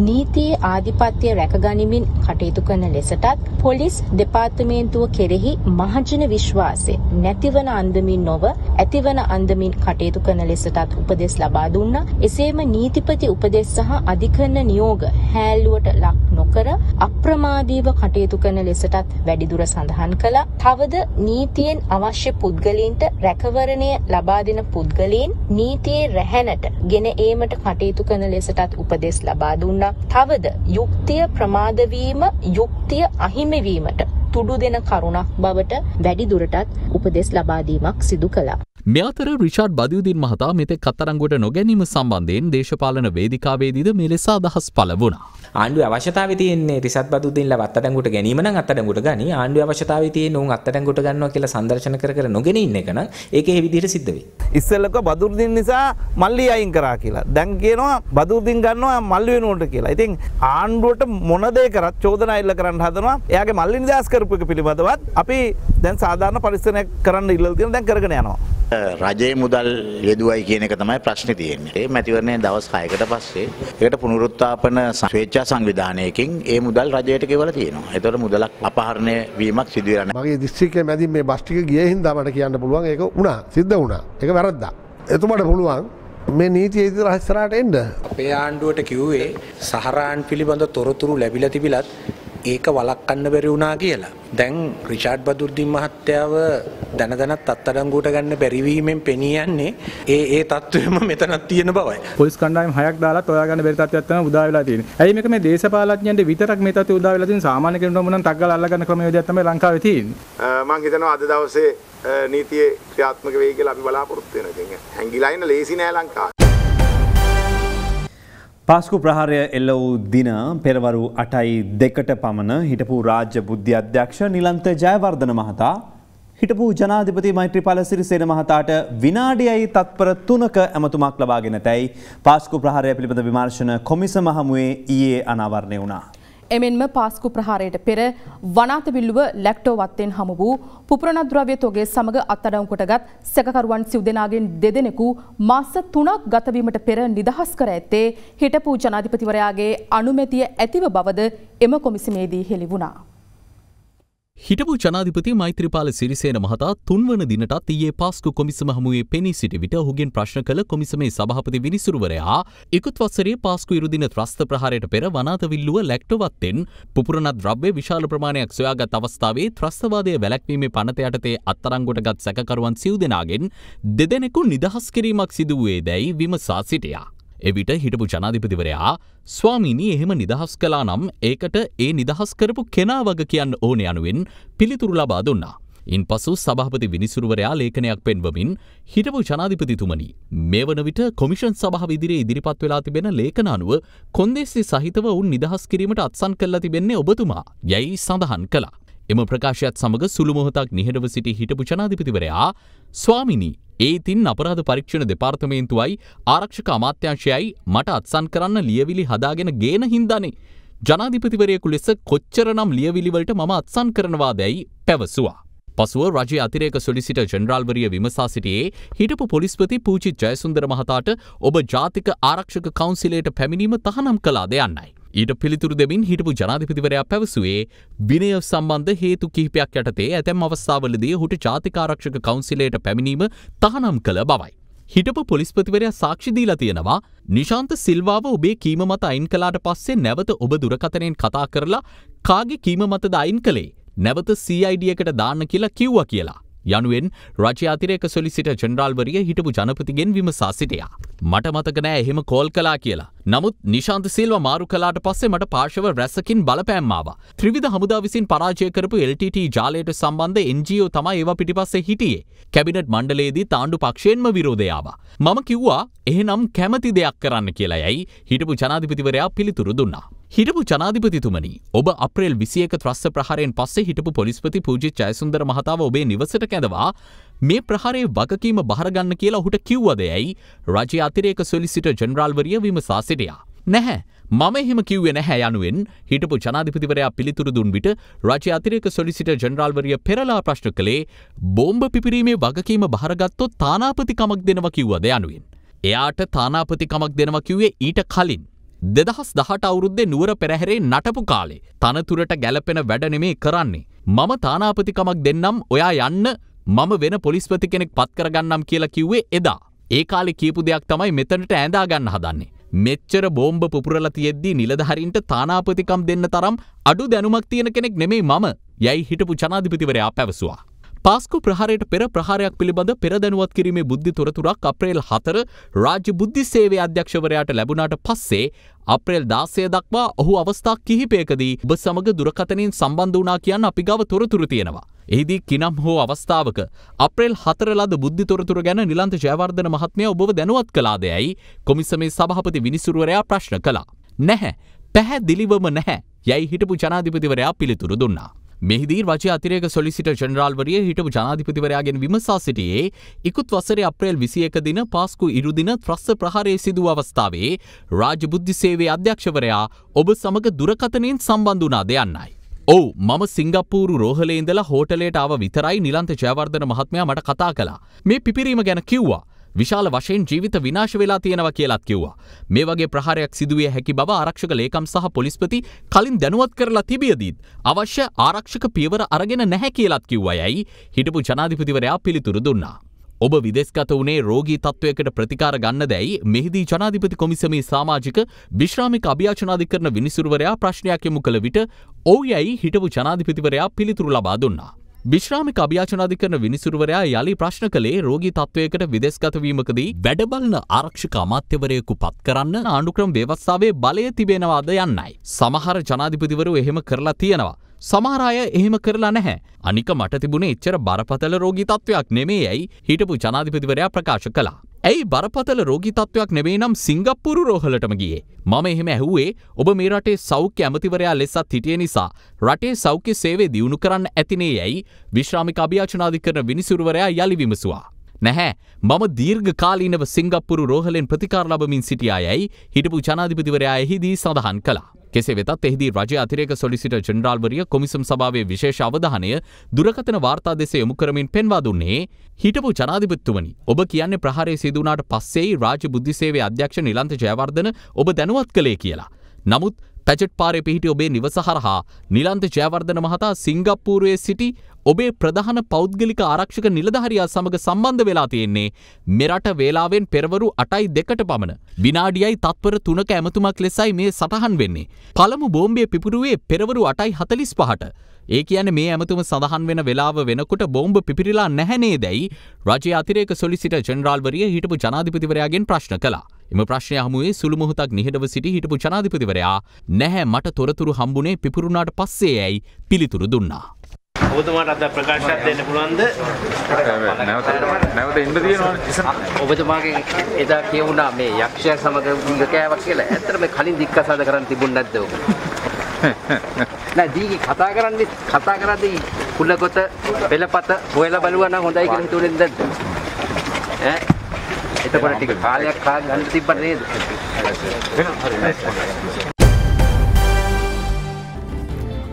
Speaker 4: නීතියේ ආධිපත්‍ය රැකගනිමින් කටයුතු කරන ලෙසටත් පොලිස් දෙපාර්තමේන්තුව කෙරෙහි මහජන විශ්වාසය නැතිවන අන්දමින් නොව ඇතිවන අන්දමින් කටයුතු කරන ලෙසටත් උපදෙස් ලබා දුන්නා. එසේම නීතිපති උපදෙස් සහ අධිකරණ නියෝග හැල්ලුවට ලක් නොකර අප්‍රමාදීව කටයුතු කරන ලෙසටත් වැඩිදුර සඳහන් කළා. තවද නීතියෙන් අවශ්‍ය පුද්ගලීන්ට රැකවරණය ලබා දෙන පුද්ගලීන් නීතියේ රැහැනට ගෙන ඒමට කටයුතු කරන ලෙසටත් උපදෙස් ලබා දුන්නා. තවද යුක්තිය ප්‍රමාදවීම යුක්තිය අහිමිවීමට තුඩු දෙන කරුණක් බවට වැඩි දුරටත් උපදෙස් ලබා දීමක් සිදු කළා.
Speaker 2: මේ අතර රිචාඩ් බදියුදින් මහතා මෙතෙක් කතරංගුවට නොගැනීම සම්බන්ධයෙන් දේශපාලන වේදිකාවේදීද මේ ලෙස අදහස් පළ වුණා. ආණ්ඩුවේ අවශ්‍යතාවය තියෙන්නේ රිසත් බදුදින්ලා අත්අඩංගුවට ගැනීම නම් අත්අඩංගුවට ගනි. ආණ්ඩුවේ අවශ්‍යතාවය තියෙන්නේ උන් අත්අඩංගුවට ගන්නවා කියලා සංදර්ශන කර කර නොගෙන ඉන්න එක නම් ඒකේ මේ විදිහට සිද්ධ වෙයි. ඉස්සෙල්ලක බදුදින් නිසා මල්ලි අයින් කරා
Speaker 3: කියලා. දැන් කියනවා බදුදින් ගන්නවා මල්ලි වෙනුවට කියලා. ඉතින් ආණ්ඩුවට මොන දේ කරත් චෝදනා එල්ල කරන්න හදනවා. එයාගේ මල්ලි නිදාස් කරපු එක පිළිබඳවත් අපි දැන් සාධාරණ පරිස්සමක් කරන්න ඉල්ලලා තියෙන දැන් කරගෙන යනවා.
Speaker 2: රජයේ මුදල් යෙදුවයි කියන එක තමයි ප්‍රශ්නේ තියෙන්නේ. ඒ මැතිවරණය දවස් 6කට පස්සේ ඒකට පුනරුත්ථාපන ස්වේච්ඡා සංවිධානයකින් ඒ මුදල් රජයට ගෙවලා තියෙනවා. ඒතකොට මුදලක් අපහරණය වීමක් සිදු වෙලා නැහැ.
Speaker 3: මගේ දිස්ත්‍රික්කයේ මැදින් මේ බස් ටික ගියේ හින්දා මට කියන්න පුළුවන් ඒක වුණා. සිද්ධ වුණා. ඒක වැරද්දා. එතුමාට පුළුවන් මේ නීතිය ඉදිරි රහස්සරාට එන්න. අපේ ආණ්ඩුවට කිව්වේ සහරාන් පිළිබඳ තොරතුරු ලැබිලා තිබිලත් ඒක වලක්වන්න බැරි වුණා කියලා. දැන් රිචාඩ් බදුර්දින් මහත්තයාව දැන දැනත් අත්අඩංගුවට ගන්න බැරිවීමෙන් පෙනී යන්නේ ඒ ඒ තත්ත්වෙම මෙතනක් තියෙන බවයි.
Speaker 2: පොලිස් කණ්ඩායම් හයක් දාලා හොයා ගන්න බැරි තත්ත්වයක් තමයි උදා වෙලා තියෙන්නේ. ඇයි මේක මේ දේශපාලඥයන්ට විතරක් මේ තත්ත්වය
Speaker 3: උදා වෙලා තියෙන්නේ සාමාන්‍ය කෙනෙකුට නම් තග්ගල අල්ල ගන්න ක්‍රමවේදයක් තමයි ලංකාවේ තියෙන්නේ.
Speaker 1: මම හිතනවා අද දවසේ නීතියේ ක්‍රියාත්මක වෙයි කියලා අපි බලාපොරොත්තු වෙනවා. ඉතින් හැංගිලා ඉන්න ලේසි නෑ ලංකාවේ.
Speaker 5: පාස්කු ප්‍රහාරය එල්ල වූ දින පෙරවරු අටයි දෙකට පමණ හිටපු රාජ්‍ය බුද්ධි අධ්‍යක්ෂ නිලන්ත ජයවර්ධන මහතා හිටපු ජනාධිපති මෛත්‍රීපාල සිරිසේන මහතාට විනාඩියයි තත්පර තුනක ඇමතුමක් ලබාගෙන තැයි පාස්කු ප්‍රහාරය පිළිබඳ විමර්ශන කොමිස මහමුවේ ඊයේ අනාවරණය වුණා.
Speaker 4: එමෙන්ම පාස්කු ප්‍රහාරයට පෙර වනාතවිල්ලුව ලැක්ටෝවත්තෙන් හම වූ පුපරණද්‍රව්‍ය තොගේ සමඟ අත්තඩවුකොටගත් සැකරුවන් සිව් දෙනාගෙන් දෙදෙනෙකු මාස තුනක් ගතවීමට පෙර නිදහස් කර ඇත්තේ හිටපූ ජනාධිපතිවරයාගේ අනුමැතිය ඇතිව බවද එම කොමිසිමේදී හෙළි වුණා.
Speaker 2: හිටපු ජනාධිපති මෛත්‍රපාල සිරිසේන මහතා තුන්වන දිනටත් ඊයේ පාස්කු කොමිසම හමුවේ පෙනී සිටි විට ඔහුගෙන් ප්‍රශ්න කළ කොමිසමේ සභාපති විනිසුරුවරයා ඉකුත් වසරේ පාස්කු ඉරුදින ත්‍රස්ත ප්‍රහාරයට පෙර වනාතවිල්ලුව ලැක්ටවත්තෙන් පුපුරණ ද්‍රව්‍ය විශාල ප්‍රමාණයක් සොයාගත් අවස්ථාවේ ත්‍රස්තවාදය වැළැක්වීමේ පනත යටතේ අත්තරංගොටගත් සැකකරුවන් සිව් දෙනාගෙන් දෙදෙනෙකු නිදහස් කිරීමක් සිදුවේ දැයි විමසා සිටියා. එවිට හිටපු ජනාධිපතිවරයා ස්වාමීනී එහෙම නිදහස් කලා නම් ඒකට ඒ නිදහස් කරපු කෙනා වග කියන්න ඕන යනුවෙන් පිළිතුරු ලබා දුන්නා. ඉන් පසු සභහපති විනිසුරුවරයා ලේඛනයක් පෙන්වමින් හිටපු ජනාධිපතිතුමනි මේ වන විට කොමිෂන් සභහ විදිරේ ඉදිරිපත් වෙලා තිබෙන ලේඛනානුව කොන්දේසි සහිතව උන් නිදහස් කිරීමට අත්සන් කල්ලා තිබෙන්නේ ඔබතුමා යැයි සඳහන් කලා. එම ප්‍රකාශයත් සමඟ සුළුමොහොතක් නිහඬව සිටි හිටපු ජනාධිපතිවරයා ස්වාමිනී ඒතින් අපරාධ පරීක්ෂණ දෙපාර්තමේන්තුවයි ආරක්ෂක අමාත්‍යංශයයි මට අත්සන් කරන්න ලියවිලි හදාගෙන ගේන හින්දානේ. ජනාධිපතිවරයෙකු ලෙස කොච්චරනම් ලියවිලිවලට මම අත්සන් කරනවා දැයි පැවසුවා. පසුව රජ අතිරේක සොලිසිට ජනරාල්වරිය විමසා සිටියේ හිටපු පොලිස්පති පූචි ජයසුන්දර මහතාට ඔබ ජාතික ආරක්ෂක කවන්සිලේට පැමිණීම තහනම් කලාද යන්නයි. ඊට පිළිතුරු දෙමින් හිටපු ජනාධිපතිවරයා පැවසුවේ විනය සම්බන්ධ හේතු කිහිපයක් යටතේ ඇතැම් අවස්ථාවලදී ඔහුට ජාතිකාරක්ෂක කවුන්සිලයට පැමිණීම තහනම් කළ බවයි. හිටපු පොලිස්පතිවරයා සාක්ෂිදීලා තියෙනවා නිශාන්ත සිල්වාව ඔබේ කීම මත අයින් කලාට පස්සේ නැවත ඔබ දුරකතනෙන් කතා කරලා කාගේ කීම මතද අයින් කළේ නැවත CID එකට දාන්න කියලා කිව්වා කියලා. යනුවෙන් රජාතිරයක සොලිසිට ජනරාල්වරිය හිටපු ජනපතිගෙන් විමසා සිටියා. මට මතක නෑ එහෙම කෝල් කලා කියලා. නමුත් නිශාන්ත සිල්ව මාරු කලාට පස්සේ මට පාර්ශව රැසකින් බලපෑම්මාව. ත්‍රිවිධ හමුදා විසින් පරාජය කරපු LTT ජාලයට සම්බන්ධ NGO තමයි ඒවා පිටිපස්සේ හිටියේ. කැබිනට් මණ්ඩලයේදී තාණ්ඩු පක්ෂයෙන්ම විරෝධය ආවා. මම කිව්වා එහෙනම් කැමති දෙයක් කරන්න කියලා යයි හිටපු ජනාධිපතිවරයා පිළිතුරු දුන්නා. හිටපු ජනාධිපතිතුමනි ඔබ අප්‍රේල් විසියක ත්‍රස්ස ප්‍රහරයෙන් පස්සේ හිටපු පොලිස්පති පූජි ජයසුන්දර මහතාව ඔබේ නිවසට කැඳවා මේ ප්‍රහාරයේ වගකීම බහරගන්න කියලා ඔහුට කිව්වද ඇයි රජයේ අතිරේක සොලිසිටර් ජෙනරාල්වරිය විමසා සිටියා. නැහැ මම එහෙම කිව්වේ නැහැ යනුවෙන් හිටපු ජනාධිපතිවරයා පිළිතුරු දුන් විට රජයේ අතිරේක සොලිසිටර් ජෙනරාල්වරිය පෙරලා ප්‍රශ්න කළේ බෝම්බ පිපිරීමේ වගකීම බහරගත්තොත් තානාපතිකමක් දෙනවා කිව්වද යනුවෙන්. එයාට තානාපතිකමක් දෙනවා කිව්වේ ඊට කලින්. දෙදහස් දහට අවුරුද්දේ නුවර පෙරහැරේ නටපු කාලේ තනතුරට ගැලපෙන වැඩනෙමේ කරන්නේ. මම තානාපතිකමක් දෙන්නම් ඔයා යන්න මම වෙන පොලිස්පති කෙනෙක් පත් කරගන්නම් කියලා කිව්වේ එදා. ඒ කාලේ කියපු දෙයක් තමයි මෙතනට ඇඳා ගන්න හදන්නේ. මෙච්චර බෝම්බ පුපුරලා තියෙද්දී නිලධාරීන්ට තානාපතිකම් දෙන්න තරම් අඩු දැනුමක් තියෙන කෙනෙක් නෙමෙයි මම. යයි හිටපු ජනාධිපතිවරයා පැවසුවා. පාස්කු ප්‍රහාරයට පෙර ප්‍රහාරයක් පිළිබඳ පෙරදැනුවත් කිරීමේ බුද්ධි තොරතුරක් අප්‍රේල් හතර රාජ්‍ය බුද්ධි සේවය අධ්‍යක්ෂවරයාට ලැබුණාට පස්සේ අප්‍රේල් දාසය දක්වා ඔහු අවස්ථා කිහිපයකදී ඔබ සමග දුරකතනින් සම්බන්ධ වනා කියන්න අපි ගව තොරතුරු තියෙනවා. එහිදී කිනම් හෝ අවස්ථාවක අප්‍රේල් හතරලද බුද්ධි තොරතුර ගැන නිලන්ත ජයවර්ධන මහත්මය ඔබව දැනුවත් කලාදයයි කොමිසමේ සභහපති විනිසුරුවරයා ප්‍රශ්න කලා. නැහැ පැහැදිලිවම නැහැ යැයි හිටපු ජනාධිපතිවරයා පිළිතුරු දුන්නා. මෙහිදී රජ අතිරේක සොලිසිට ජනරාල්වරිය හිටපු ජනාධිපතිවරයාගෙන් විමසා සිටියේ ඉකුත් වසරේ අප්‍රේල් විසියක දින පාස්කු ඉරුදින ත්‍රස්ස ප්‍රහාරය සිදූ අවස්ථාවේ රාජබුද්ධි සේවේ අධ්‍යක්ෂවරයා ඔබ සමග දුරකතනයෙන් සම්බන්ධ වනාද යන්නයි. ඔව් මම සිංගප්පූරු රෝහලේ ඉඳලා හෝටලේට ආව විතරයි නිලන්ත ජයවර්ධන මහත්මයා මට කතා කළා. මේ පිපිරීම ගැන කිව්වා. විශාල වශයෙන් ජීවිත විනාශ වෙලා තියෙනවා කියලත් කිව්වා. මේ වගේ ප්‍රහාරයක් සිදුවිය හැකි බව ආරක්ෂක ලේකම් සහ පොලිස්පති කලින් දැනුවත් කරලා තිබියදීත් අවශ්‍ය ආරක්ෂක පියවර අරගෙන නැහැ කියලත් කිව්වා යයි හිටපු ජනාධිපතිවරයා පිළිතුරු දුන්නා. ඔබ විදෙස්ගත වනේ රෝගී තත්ත්වයකට ප්‍රතිකාර ගන්න දැයි මෙහිදී ජනාධිපති කොමිසමේ සාමාජික විශ්‍රාමික අභ්‍යාචනාධිකරන විනිසුරවරයා ප්‍රශ්නයක් යොමු කළ විට ඔවු යැයි හිටපු ජනාධිපතිවරයා පිළිතුරු ලබා දුන්නා. විශ්‍රාමික අභ්‍යාචනාධිකරන විනිසුරුවරයා යළි ප්‍රශ්න කළේ රෝගී තත්ත්වයකට විදෙස්ගතවීමකදී වැඩබලන ආරක්ෂක අමාත්‍යවරයෙකු පත් කරන්න ආණ්ඩුක්‍රම ව්‍යවස්ථාවේ බලය තිබෙනවාද යන්නයි. සමහර ජනාධිපතිවරු එහෙම කරලා තියෙනවා. සමහර අය එහෙම කරලා නැහැ. අනික මට තිබුණේ එච්චර බරපතල රෝගී තත්ත්වයක් නෙමේ යයි හිටපු ජනාධිපතිවරයා ප්‍රකාශ කළා. ඇයි බරපතල රෝගී තත්ත්වයක් නෙවෙයි නම් සිංගප්පූරු රෝහලටම ගියේ. මම එහෙම ඇහුවේ ඔබ මේ රටේ සෞඛ්‍ය ඇමතිවරයා ලෙසත් හිටිය නිසා රටේ සෞඛ්‍ය සේවය දියුණු කරන්න ඇතිනේ යැයි විශ්‍රාමික අභියාචනාධිකරණ විනිසුරුවරයා යළි විමසුවා. නැහැ මම දීර්ඝ කාලීනව සිංගප්පුරු රෝහලෙන් ප්‍රතිකාර ලබමින් සිටියා යැයි හිටපු ජනාධිපතිවරයා එහිදී සඳහන් කළා. කෙසේ වෙතත් එහිදී රජය අතිරේක සොලිසිට ජනරාල්වරිය කොමිසම් සභාවේ විශේෂ අවධානය දුරකතන වාර්තා දෙස යොමු කරමින් පෙන්වා දුන්නේ හිටපු ජනාධිපතිතුමනි ඔබ කියන්නේ ප්‍රහාරය සිදුවනාට පස්සේයි රාජ්‍ය බුද්ධි සේවයේ අධ්‍යක්ෂ නිලන්ත ජයවර්ධන ඔබ දැනුවත් කළේ කියලා. නමුත් පැචට් පාරය පිහිටි ඔබේ නිවස හරහා නිලන්ත ජයවර්ධන මහතා සිංගප්පූරුවේ සිටි ඔබේ ප්‍රධාන පෞද්ගලික ආරක්ෂක නිලධහරයා සමඟ සම්බන්ධ වෙලා තියෙන්නේ මෙරට වේලාවෙන් පෙරවරු අටයි දෙකට පමණ. විනාඩියයි තත්වර තුනක ඇමතුමක් ලෙසයි මේ සටහන් වෙන්නේ. පළමු බෝම්බය පිපුරුවේ පෙරවරු අටයි හතලිස් පහට. ඒ කියන මේ ඇමතුම සඳහන් වෙන වෙලාව වෙනකොට බෝම්බ පිපිරිලා නැහැනේ දැයි රජ අතිරේක සොලිසිට ජනරාල්වරිය හිටපු ජනාධිපතිවරයාගෙන් ප්‍රශ්න කලා. එම ප්‍රශ්නය හමුවේ සුළුමුහතක් නිහඬව සිටි හිටපු ජනාධිපතිවරයා නැහැ මට තොරතුරු හම්බුනේ පිපුරුණාට පස්සේ ඇයි පිළිතුරු දුන්නා.
Speaker 5: ඔබතුමාට අද ප්‍රකාශයක් දෙන්න පුළුවන්ද?
Speaker 3: නැවත නැවත ඉන්න තියෙනවා. ඔබතුමාගේ එදා කියුණා මේ යක්ෂයා සමග උඟ කෑවක් කියලා. ඇත්තටම කලින් දික්කසාද කරන්න තිබුණ නැද්ද ඔබ? නෑ දීගේ කතා කරන්නේ කතා කරද්දී කුලගොත පෙළපත හොයලා බලුවා නම් හොඳයි කියලා හිතුවේ නැද්ද? ඈ එතකොට ටික කාලයක් කාලයක් ගන්න තිබ්බට නේද? වෙනවා හරි.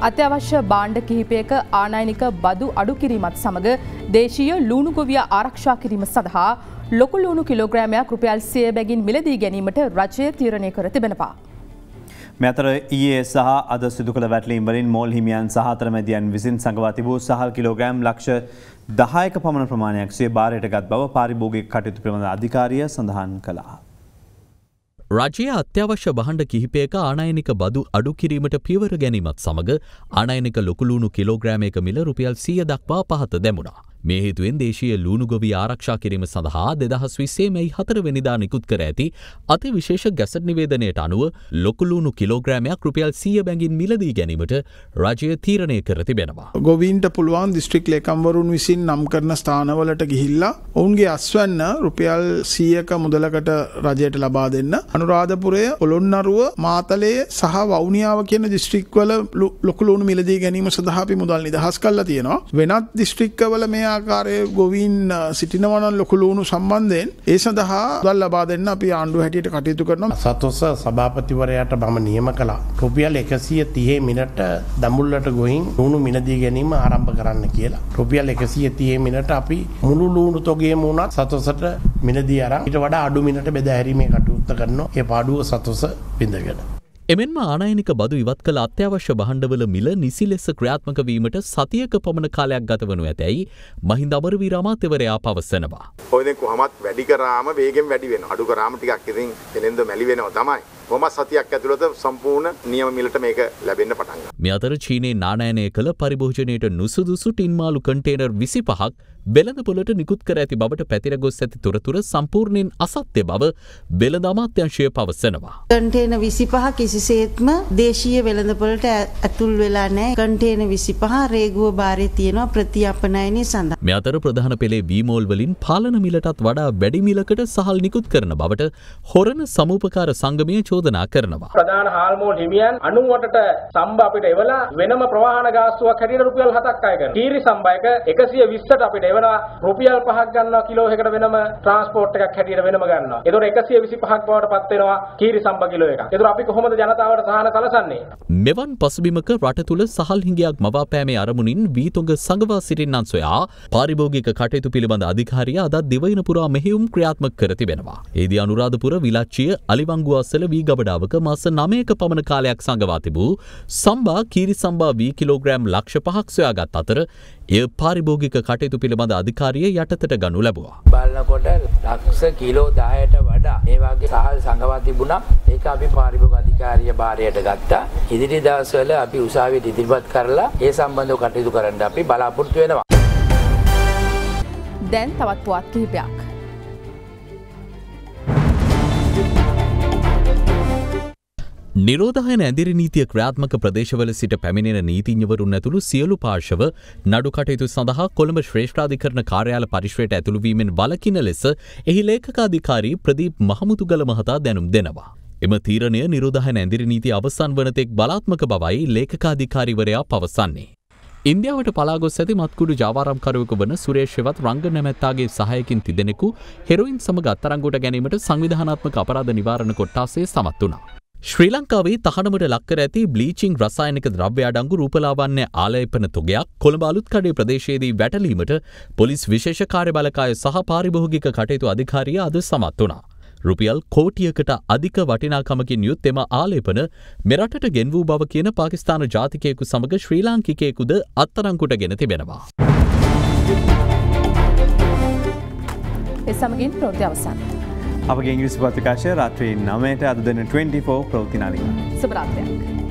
Speaker 4: අත්‍යවශ්‍ය බාණ්ඩ කිහිපයක ආනයනික බදු අඩු කිරීමත් සමඟ දේශීය ලූුණුගොවිය ආරක්ෂා කිරීම සඳහා ලොකු ලූුණු කිලෝග්‍රෑමයක් රුපියල් සය බැගින් මිලදී ගැනීමට රජය තීරණය කර තිබෙනවා.
Speaker 5: මෙතර ඒ සහ අද සිදු කළ වැටලීම්වලින් මෝල් හිමියන් සහතර මැදියන් විසින් සඟවා තිබූ සහල් කිලෝග්‍රෑම් ලක්ෂ දහයක පමණ ප්‍රමාණයක් සේ භාරයට ගත් බව පාරිභෝගික කටයුතු ප්‍රමඳ අධිකාරිය සඳහන් කලාා.
Speaker 2: රජය අත්‍යවශ්‍ය බහණ්ඩ කිහිපයක ආනයනික බදු අඩු කිරීමට පියවර ගැනීමත් සමඟ ආනයනික ලොකුලූණු කිලෝග්‍රෑමයක මිල රුපියල් සිය දක්වා පහත දැමුණා. මේ හේතුවෙන් දේශීය ලූුණු ගොවි ආරක්ෂා කිරීම සඳහා දෙදහස් විස්සේ මෙයි හතරවෙනිදා නිකුත් කර ඇති අති විශේෂ ගැසට නිවේදනයට අනුව ලොකුලූුණු කිලෝග්‍රෑමයක් රුපියල් සිය බැගින් මිලදී ගැනීමට රජය තීරණය කර තිබෙනවා.
Speaker 1: ගොවින්ට පුළුවන් දිස්ත්‍රික් ලේකම්වරුන් විසින් නම් කරන ස්ථානවලට ගිහිල්ලා ඔවුන්ගේ අස්වන්න රුපියල් සියක මුදලකට රජයට ලබා දෙන්න. අනුරාධපුරය ඔළොන්නරුව මාතලයේ සහ වෞනියාව කියන දිස්ත්‍රික්වල ලොකුලූුණු මිලදී ගැනීම සඳහපි මුදල් නිදහස් කල්ලා තියෙනවා. වෙනත් දිස්ත්‍රික්කවල මේ ආකාරයේ ගොවීන් සිටිනවනම් ලොකු ලුණු සම්බන්ධයෙන් ඒ සඳහා දල් ලබා දෙන්න අපි ආණ්ඩුව හැටියට කටයුතු කරනවා.
Speaker 3: සතොස්ස සභාපතිවරයාට මම නියම කළා. රුපියල් 130 මිනට දඹුල්ලට ගොහින් ලුණු මිනදී ගැනීම ආරම්භ කරන්න කියලා. රුපියල් 130 මිනට අපි මුළු ලුණු තොගේම වුණත් සතොසට මිනදී අරන් ඊට වඩා අඩු මිනට බෙදා හැරීමේ කටයුත්ත කරනවා.
Speaker 2: ඒ පාඩුව සතොස බිඳගෙන එමෙන්ම ආනයනික බදු ඉවත් කළ අත්‍යවශ්‍ය බහණ්ඩවල මිල නිසි ලෙස ක්‍රියාත්මක වීමට සතියක පමණ කාලයක් ගත වනු ඇතැයි මහින්ද අමරවීර අමාත්‍යවරයා පවසනවා.
Speaker 1: ඔය දෙක කොහොමත් වැඩි කරාම වේගෙන් වැඩි වෙනවා. අඩු කරාම ටිකක් ඉතින් එලෙන්ද මැලි වෙනවා තමයි. කොහොමත් සතියක් ඇතුළත සම්පූර්ණ නියම මිලට මේක ලැබෙන්න පටන් ගන්නවා.
Speaker 2: මේ අතර චීනයේ නාණයනය කළ පරිභෝජනයට නුසුදුසු ටින් මාළු කන්ටේනර් 25ක් වෙළඳපොලට නිකුත් කර ඇති බවට පැතිර ගොස් ඇති තොරතුර සම්පූර්ණයෙන් අසත්‍ය බව වෙළඳ අමාත්‍යංශය පවසනවා.
Speaker 3: කන්ටේන විසිපහ කිසිසේත්ම දේශීය වෙළඳපොලට ඇතුල් වෙලා නෑ කන්ටේන විසිපහ රේගුව භාරය තියෙනවා ප්‍රතියපනයනය සඳ.
Speaker 2: මෙ අතර ප්‍රධාන පෙළේ වීමෝල්වලින් පාලන මිලටත් වඩා වැඩිමිලකට සහල් නිකුත් කරන බවට හොරණ සමූපකාර සංගමය චෝදනා කරනවා.
Speaker 3: ප්‍රධාන හාල්මෝල් හිමියන් අනුවටට සම්බ අපිට එවලා වෙනම ප්‍රවාහන ගාස්තුවක් හැටියට රුපියල් හතක් අයකන. තීරි සම්බයක එකසිය විස්සට අපිට එවනවා රුපියල් 5ක් ගන්නවා කිලෝ එකකට වෙනම ට්‍රාන්ස්පෝට් එකක් හැටියට වෙනම ගන්නවා. ඒතොර 125ක් බවට පත් වෙනවා කීරි සම්බ කිලෝ එකක්. ඒතොර අපි කොහොමද ජනතාවට සහන සලසන්නේ?
Speaker 2: මෙවන් පසුබිමක රට තුල සහල් හිඟයක් මවාපෑමේ අරමුණින් වීතුංග සංගවා සිටින්නන් සොයා පාරිභෝගික කටයුතු පිළිබඳ අධිකාරිය අද දිවයින පුරා මෙහෙයුම් ක්‍රියාත්මක කර තිබෙනවා. ඒදී අනුරාධපුර විලච්චිය අලිවංගු අසල වී ගබඩාවක මාස 9ක පමණ කාලයක් සංගවා තිබූ සම්බා කීරි සම්බා වී කිලෝග්‍රෑම් ලක්ෂ 5ක් සොයාගත් අතර එය පාරිභෝගික කටයුතු පිළිබඳ අධිකාරිය යටතට ගනු ලැබවා.
Speaker 3: බලන්නකොට ලක්ස කිලෝ දායට වඩා ඒවාගේ සහල් සඟවා තිබුණා ඒක අපි පාරිභෝග අධිකාරිය භාරයට ගත්තා. ඉදිරි දවස්වල අපි උසාවියට ඉදිරිපත් කරලා ඒ සම්බන්ධව කටයුතු කරන්න අපි බලාපොරොත්තු වෙනවා.
Speaker 4: දැන් තවත් පුවත් කිහිපයක්.
Speaker 2: නිරෝධහයන ඇදිරි නීතිය ක්‍රාත්මක ප්‍රදේශවල සිට පැමිණෙන නීතිඥවරුන් ඇතුළු සියලු පාර්ශව නඩු කටයුතු සඳහා කොළඹ ශ්‍රේෂ්ඨාධිකරණ කාර්යාල පරිශ්වයට ඇතුළුවීමෙන් වලකින ලෙස එහි ලේඛකාධිකාරී ප්‍රදීප් මහමුතුගල මහතා දැනුම් දෙනවා. එම තීරණය නිරෝධහයන ඇදිරි නීති අවසන් වනතෙක් බලාත්මක බවයි ලේඛකාධිකාරිවරයා පවසන්නේ. ඉන්දියාවට පලාගොස් ඇති මත්කුඩු ජාවාරම්කරුවක වන සුරේෂ්‍යවත් රංග නැමැත්තාගේ සහයකින් තිදෙනෙකු හෙරොයින් සමග අත්තරංගුට ගැනීමට සංවිධානාත්මක අපරාධ නිවාරණ කොට්ටාසේ සමත් වනා. ශ්‍රී ලංකාවේ තහනමට ලක්කර ඇති බ්ලීචිං රසායනික ද්‍රව්‍ය අඩංගු රූපලාවන්‍ය ආලයපන තුගයක් කොළඹ අලුත්කඩේ ප්‍රදේශයේදී වැටලීමට පොලිස් විශේෂ කාර්යබලකාය සහ පාරිභෝගික කටයුතු අධිකාරිය අද සමත් වුණා. රුපියල් කෝටියකට අධික වටිනාකමකින් යුත් එම ආලේපන මෙරටට ගෙන් වූ බව කියන පාකිස්ාන ජාතිකයෙකු සමඟ ශ්‍රී ලාංකිකයෙකුද අත්තරංකුට ගෙන තිබෙනවා.
Speaker 4: එ සමගින් ප්‍රෝති අවසන්.
Speaker 5: අපගේ ඉංග්‍රිසි පත්‍රිකාශය රාත්‍රී නමයට අදදන 24 ප්‍රෘතිනාලිම.
Speaker 4: සුබරාත්යක්.